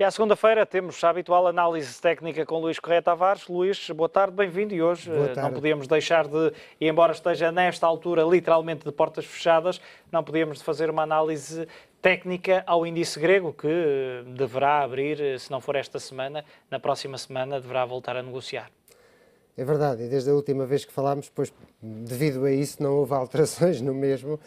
E à segunda-feira temos a habitual análise técnica com Luís Correia Tavares. Luís, boa tarde, bem-vindo. E hoje eh, não podíamos deixar de, e embora esteja nesta altura literalmente de portas fechadas, não podíamos fazer uma análise técnica ao índice grego, que eh, deverá abrir, eh, se não for esta semana, na próxima semana deverá voltar a negociar. É verdade, e desde a última vez que falámos, pois, devido a isso, não houve alterações no mesmo.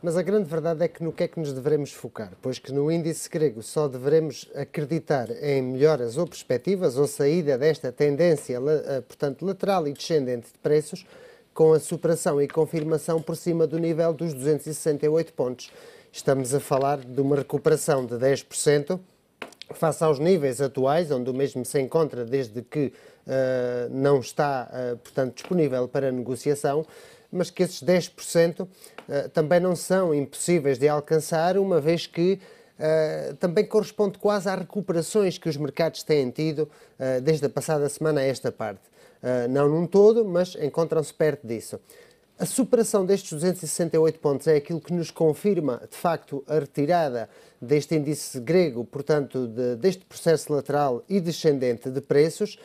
Mas a grande verdade é que no que é que nos devemos focar? Pois que no índice grego só devemos acreditar em melhoras ou perspectivas ou saída desta tendência, eh, portanto, lateral e descendente de preços, com a superação e confirmação por cima do nível dos 268 pontos. Estamos a falar de uma recuperação de 10% face aos níveis atuais, onde o mesmo se encontra desde que uh, não está, uh, portanto, disponível para negociação, mas que esses 10% uh, eh, também não são impossíveis de alcançar, uma vez que Uh, também corresponde quase às recuperações que os mercados têm tido uh, desde a passada semana a esta parte. Uh, não num todo, mas encontram-se perto disso. A superação destes 268 pontos é aquilo que nos confirma, de facto, a retirada deste índice grego, portanto, de, deste processo lateral e descendente de preços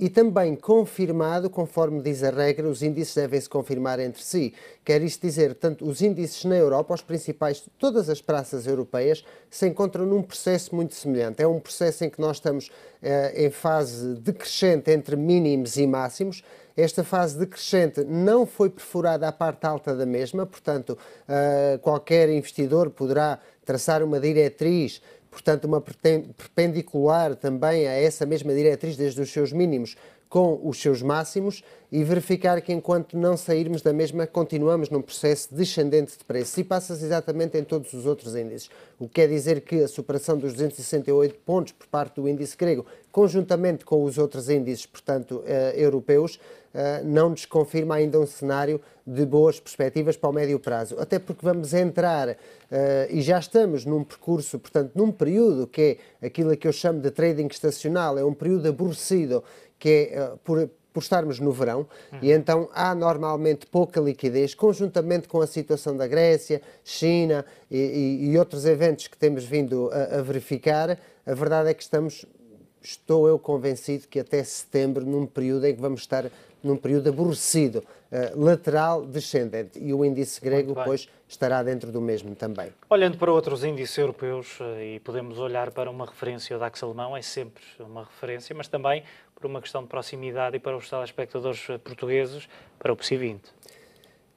e também confirmado, conforme diz a regra, os índices devem-se confirmar entre si. Quer isto dizer, tanto os índices na Europa, os principais, todas as praças europeias, se encontram num processo muito semelhante. É um processo em que nós estamos eh, em fase decrescente entre mínimos e máximos. Esta fase decrescente não foi perfurada à parte alta da mesma, portanto, eh, qualquer investidor poderá traçar uma diretriz portanto, uma perpendicular também a essa mesma diretriz desde os seus mínimos com os seus máximos e verificar que enquanto não sairmos da mesma, continuamos num processo descendente de preços e passa-se exatamente em todos os outros índices. O que quer dizer que a superação dos 268 pontos por parte do índice grego, conjuntamente com os outros índices, portanto, eh, europeus, eh, não nos confirma ainda um cenário de boas perspectivas para o médio prazo. Até porque vamos entrar eh, e já estamos num percurso, portanto, num período que é aquilo que eu chamo de trading estacional, é um período aborrecido que é eh, por, por estarmos no verão, uhum. e então há normalmente pouca liquidez, conjuntamente com a situação da Grécia, China e, e, e outros eventos que temos vindo a, a verificar, a verdade é que estamos estou eu convencido que até setembro, num período em que vamos estar num período aborrecido, uh, lateral descendente, e o índice grego, pois, estará dentro do mesmo também. Olhando para outros índices europeus, eh, e podemos olhar para uma referência, o DAX alemão é sempre uma referência, mas também por uma questão de proximidade e para os telespectadores eh, portugueses, para o PSI 20.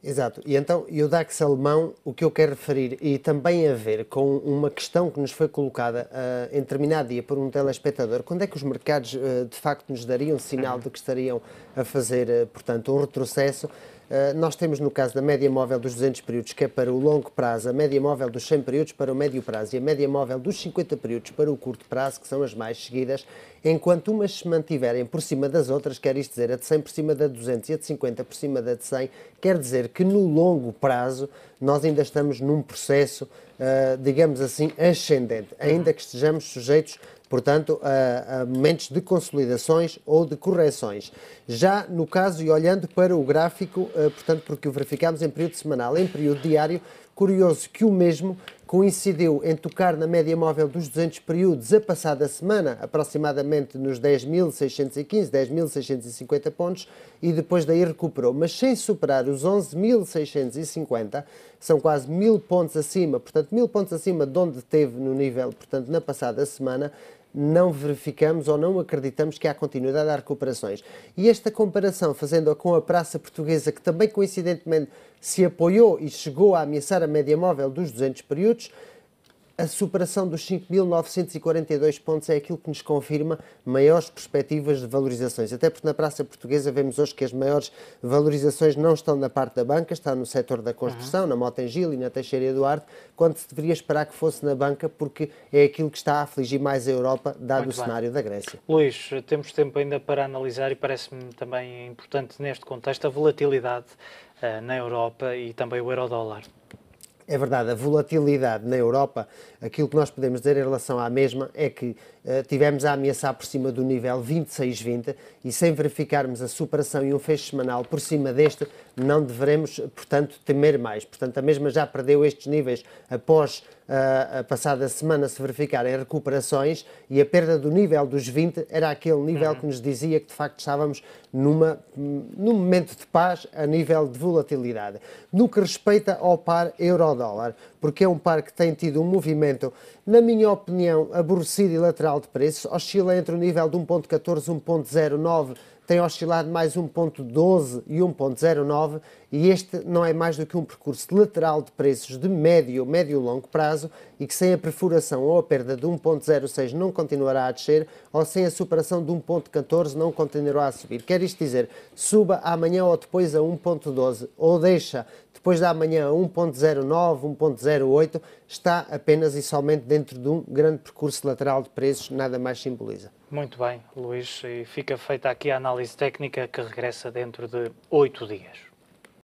Exato. E então, e o DAX alemão, o que eu quero referir, e também a ver com uma questão que nos foi colocada uh, em determinado dia por um telespectador, quando é que os mercados, uh, de facto, nos dariam sinal de que estariam a fazer, uh, portanto, um retrocesso, eh, nós temos no caso da média móvel dos 200 períodos, que é para o longo prazo, a média móvel dos 100 períodos para o médio prazo e a média móvel dos 50 períodos para o curto prazo, que são as mais seguidas, enquanto umas se mantiverem por cima das outras, quer isto dizer, a de 100 por cima da de 200 e a de 50 por cima da de 100, quer dizer que no longo prazo nós ainda estamos num processo eh, digamos assim, ascendente, ainda que estejamos sujeitos portanto, a, a, momentos de consolidações ou de correções. Já no caso, e olhando para o gráfico, eh, portanto, porque o verificámos em período semanal, em período diário, curioso que o mesmo coincidiu em tocar na média móvel dos 200 períodos a passada semana, aproximadamente nos 10.615, 10.650 pontos, e depois daí recuperou, mas sem superar os 11.650, são quase mil pontos acima, portanto mil pontos acima de onde teve no nível, portanto, na passada semana, não verificamos ou não acreditamos que há continuidade às recuperações. E esta comparação, fazendo-a com a praça portuguesa, que também coincidentemente se apoiou e chegou a ameaçar a média móvel dos 200 períodos, a superação dos 5.942 pontos é aquilo que nos confirma maiores perspectivas de valorizações. Até porque na Praça Portuguesa vemos hoje que as maiores valorizações não estão na parte da banca, está no setor da construção, uhum. na Motengil e na Teixeira Eduardo, quando se deveria esperar que fosse na banca, porque é aquilo que está a afligir mais a Europa, dado Muito o bem. cenário da Grécia. Luís, temos tempo ainda para analisar e parece-me também importante neste contexto a volatilidade uh, na Europa e também o euro-dólar. É verdade, a volatilidade na Europa, aquilo que nós podemos dizer em relação à mesma é que uh, tivemos a ameaçar por cima do nível 26,20 e sem verificarmos a superação e um fecho semanal por cima deste, não deveremos, portanto, temer mais. Portanto, a mesma já perdeu estes níveis após a passada semana se verificarem recuperações e a perda do nível dos 20 era aquele nível que nos dizia que de facto estávamos numa, num momento de paz a nível de volatilidade. No que respeita ao par euro-dólar, porque é um par que tem tido um movimento, na minha opinião, aborrecido e lateral de preços, oscila entre o nível de 1.14 e 1.09 tem oscilado mais 1.12 e 1.09 e este não é mais do que um percurso lateral de preços de médio, médio e longo prazo e que sem a perfuração ou a perda de 1.06 não continuará a descer ou sem a superação de 1.14 não continuará a subir. Quer isto dizer, suba amanhã ou depois a 1.12 ou deixa depois da amanhã a 1.09, 1.08 está apenas e somente dentro de um grande percurso lateral de preços, nada mais simboliza. Muito bem, Luís, e fica feita aqui a análise técnica que regressa dentro de oito dias.